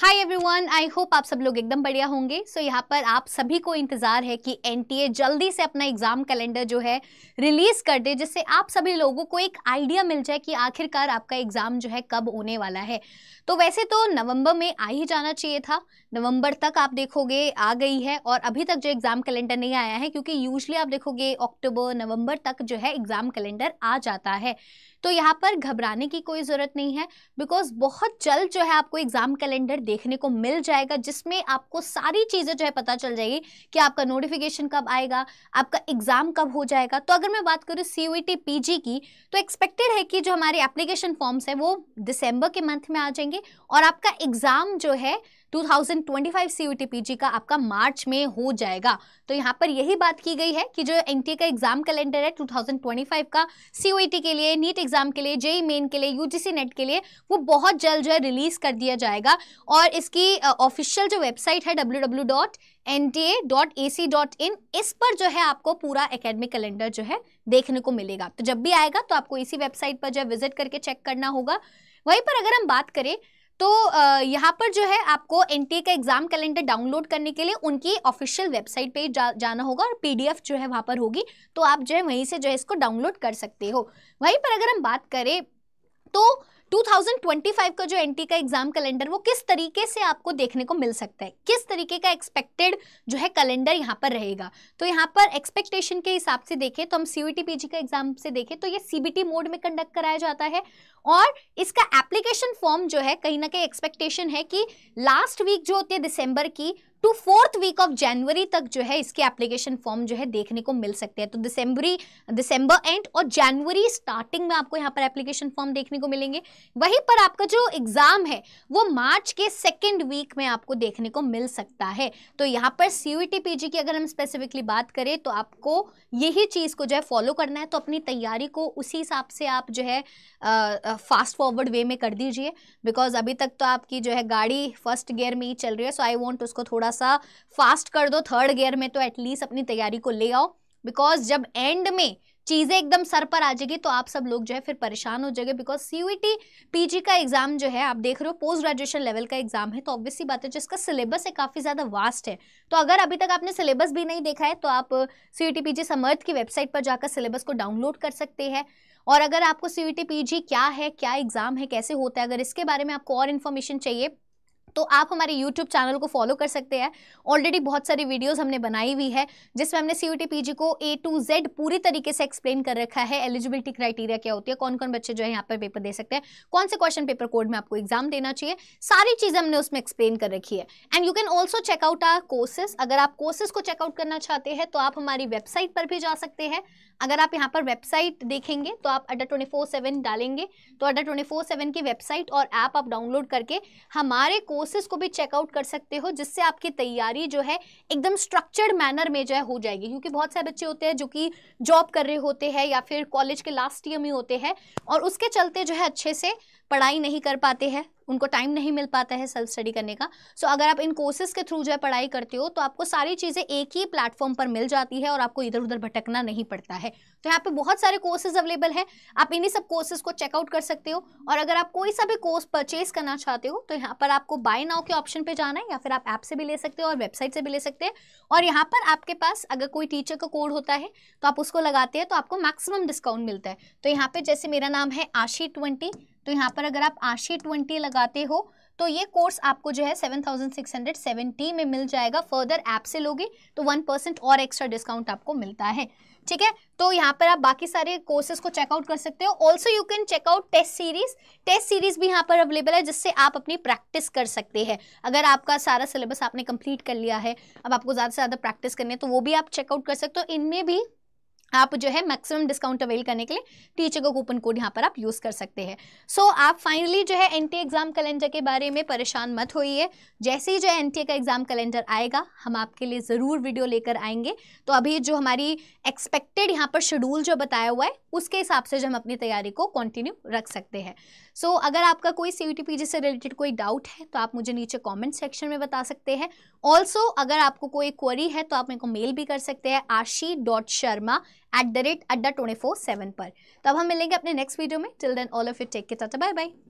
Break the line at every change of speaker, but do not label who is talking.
high everyone I hope आप सब लोग एकदम बढ़िया होंगे सो so, यहाँ पर आप सभी को इंतज़ार है कि ए जल्दी से अपना एग्ज़ाम कैलेंडर जो है रिलीज़ कर दे जिससे आप सभी लोगों को एक आइडिया मिल जाए कि आखिरकार आपका एग्ज़ाम जो है कब होने वाला है तो वैसे तो नवंबर में आ ही जाना चाहिए था नवंबर तक आप देखोगे आ गई है और अभी तक जो एग्ज़ाम कैलेंडर नहीं आया है क्योंकि यूजली आप देखोगे अक्टूबर नवंबर तक जो है एग्ज़ाम कैलेंडर आ जाता है तो यहाँ पर घबराने की कोई ज़रूरत नहीं है बिकॉज बहुत जल्द जो है आपको एग्ज़ाम कैलेंडर देखने को मिल जाएगा जिसमें आपको सारी चीज़ें जो है पता चल जाएगी कि आपका नोटिफिकेशन कब आएगा आपका एग्ज़ाम कब हो जाएगा तो अगर मैं बात करूँ सी यू की तो एक्सपेक्टेड है कि जो हमारे एप्लीकेशन फॉर्म्स हैं वो दिसंबर के मंथ में आ जाएंगे और आपका एग्ज़ाम जो है 2025 सीयूटीपीजी का आपका मार्च में हो जाएगा तो यहाँ पर यही बात की गई है कि जो एनटीए का एग्जाम कैलेंडर है 2025 का सीयूईटी के लिए नीट एग्जाम के लिए जेई मेन के लिए यूजीसी नेट के लिए वो बहुत जल्द जो है रिलीज कर दिया जाएगा और इसकी ऑफिशियल जो वेबसाइट है W N T A dot A C dot in इस पर जो है आपको पूरा अकेडमिक कैलेंडर जो है देखने को मिलेगा तो जब भी आएगा तो आपको इसी वेबसाइट पर जो है विजिट करके चेक करना होगा वहीं पर अगर हम बात करें तो यहाँ पर जो है आपको एन का एग्जाम कैलेंडर डाउनलोड करने के लिए उनकी ऑफिशियल वेबसाइट पे जा, जाना होगा और पीडीएफ जो है वहाँ पर होगी तो आप जो है वहीं से जो है इसको डाउनलोड कर सकते हो वहीं पर अगर हम बात करें तो 2025 का जो एन का एग्जाम कैलेंडर वो किस तरीके से आपको देखने को मिल सकता है किस तरीके का एक्सपेक्टेड जो है कैलेंडर यहाँ पर रहेगा तो यहाँ पर एक्सपेक्टेशन के हिसाब से देखें तो हम सी पीजी का एग्जाम से देखें तो ये सीबीटी मोड में कंडक्ट कराया जाता है और इसका एप्लीकेशन फॉर्म जो है कहीं ना कहीं एक्सपेक्टेशन है कि लास्ट वीक जो होती है दिसंबर की to fourth week of January तक जो है इसके एप्लीकेशन फॉर्म जो है देखने को मिल सकते हैं तो दिसंबरी दिसंबर एंड और जनवरी स्टार्टिंग में आपको यहाँ पर एप्लीकेशन फॉर्म देखने को मिलेंगे वहीं पर आपका जो एग्जाम है वो मार्च के सेकेंड वीक में आपको देखने को मिल सकता है तो यहाँ पर सी पीजी की अगर हम स्पेसिफिकली बात करें तो आपको यही चीज़ को जो है फॉलो करना है तो अपनी तैयारी को उसी हिसाब से आप जो है फास्ट फॉरवर्ड वे में कर दीजिए बिकॉज अभी तक तो आपकी जो है गाड़ी फर्स्ट गियर में ही चल रही है सो आई वॉन्ट उसको थोड़ा सा फास्ट कर दो थर्ड गियर में तो एटलीस्ट अपनी तैयारी को ले आओ बिकॉज जब एंड में चीज़ें एकदम सर पर आ जाएगी तो आप सब लोग जो है फिर परेशान हो जाएंगे बिकॉज सी पीजी का एग्जाम जो है आप देख रहे हो पोस्ट ग्रेजुएशन लेवल का एग्जाम है तो ऑब्वियसली बात है जिसका सिलेबस है काफ़ी ज़्यादा वास्ट है तो अगर अभी तक आपने सिलेबस भी नहीं देखा है तो आप सी यू पीजी समर्थ की वेबसाइट पर जाकर सिलेबस को डाउनलोड कर सकते हैं और अगर आपको सी यू पीजी क्या है क्या एग्ज़ाम है कैसे होता है अगर इसके बारे में आपको और इन्फॉर्मेशन चाहिए तो आप हमारे YouTube चैनल को फॉलो कर सकते हैं ऑलरेडी बहुत सारी वीडियोस हमने बनाई हुई है जिसमें हमने सी पीजी को ए टू जेड पूरी तरीके से एक्सप्लेन कर रखा है एलिजिबिलिटी क्राइटेरिया क्या होती है कौन कौन बच्चे जो है यहाँ पर पेपर दे सकते हैं कौन से क्वेश्चन पेपर कोड में आपको एग्जाम देना चाहिए सारी चीज़ हमने उसमें एक्सप्लेन कर रखी है and you can also check out our courses अगर आप कोर्सेस को चेकआउट करना चाहते हैं तो आप हमारी वेबसाइट पर भी जा सकते हैं अगर आप यहाँ पर वेबसाइट देखेंगे तो आप अड्डा ट्वेंटी फोर सेवन डालेंगे तो अड्डा ट्वेंटी फोर सेवन की वेबसाइट और ऐप आप डाउनलोड करके हमारे कोर्स कोर्सेज को भी चेकआउट कर सकते हो जिससे आपकी तैयारी जो है एकदम स्ट्रक्चर्ड मैनर में जो है हो जाएगी क्योंकि बहुत सारे बच्चे होते हैं जो कि जॉब कर रहे होते हैं या फिर कॉलेज के लास्ट ईयर में होते हैं और उसके चलते जो है अच्छे से पढ़ाई नहीं कर पाते हैं उनको टाइम नहीं मिल पाता है सेल्फ स्टडी करने का सो so, अगर आप इन कोर्सेज के थ्रू जो है पढ़ाई करते हो तो आपको सारी चीज़ें एक ही प्लेटफॉर्म पर मिल जाती है और आपको इधर उधर भटकना नहीं पड़ता है तो यहाँ पे बहुत सारे कोर्सेज अवेलेबल हैं आप इन्हीं सब कोर्सेज को चेकआउट कर सकते हो और अगर आप कोई सा भी कोर्स परचेज करना चाहते हो तो यहाँ पर आपको बाय नाउ के ऑप्शन पर जाना है या फिर आप ऐप से भी ले सकते हो और वेबसाइट से भी ले सकते हैं और यहाँ पर आपके पास अगर कोई टीचर का कोड होता है तो आप उसको लगाते हैं तो आपको मैक्सिमम डिस्काउंट मिलता है तो यहाँ पर जैसे मेरा नाम है आशी ट्वेंटी तो यहाँ पर अगर आप आशी ट्वेंटी लगाते हो तो ये कोर्स आपको जो है सेवेंटी में मिल जाएगा फर्दर ऐप से लोगे तो परसेंट और एक्स्ट्रा डिस्काउंट आपको मिलता है ठीक है तो यहाँ पर आप बाकी सारे कोर्सेज को चेकआउट कर सकते हो also you can check out test series test series भी यहाँ पर अवेलेबल है जिससे आप अपनी प्रैक्टिस कर सकते हैं अगर आपका सारा सिलेबस आपने कंप्लीट कर लिया है अब आपको ज़्यादा से ज़्यादा प्रैक्टिस करनी है तो वो भी आप चेकआउट कर सकते हो इनमें भी आप जो है मैक्सिमम डिस्काउंट अवेल करने के लिए टीचर का कूपन कोड यहाँ पर आप यूज़ कर सकते हैं सो so, आप फाइनली जो है एनटीए एग्ज़ाम कैलेंडर के बारे में परेशान मत होइए जैसे ही जो है एनटीए का एग्ज़ाम कैलेंडर आएगा हम आपके लिए ज़रूर वीडियो लेकर आएंगे तो अभी जो हमारी एक्सपेक्टेड यहाँ पर शेड्यूल जो बताया हुआ है उसके हिसाब से जो हम अपनी तैयारी को कंटिन्यू रख सकते हैं सो so, अगर आपका कोई सी से रिलेटेड कोई डाउट है तो आप मुझे नीचे कॉमेंट सेक्शन में बता सकते हैं ऑल्सो अगर आपको कोई क्वेरी है तो आप मेरे को मेल भी कर सकते हैं Aashi dot Sharma at the rate Adda twenty four seven पर तब हम मिलेंगे अपने नेक्स्ट वीडियो में till then all of you take care tata bye bye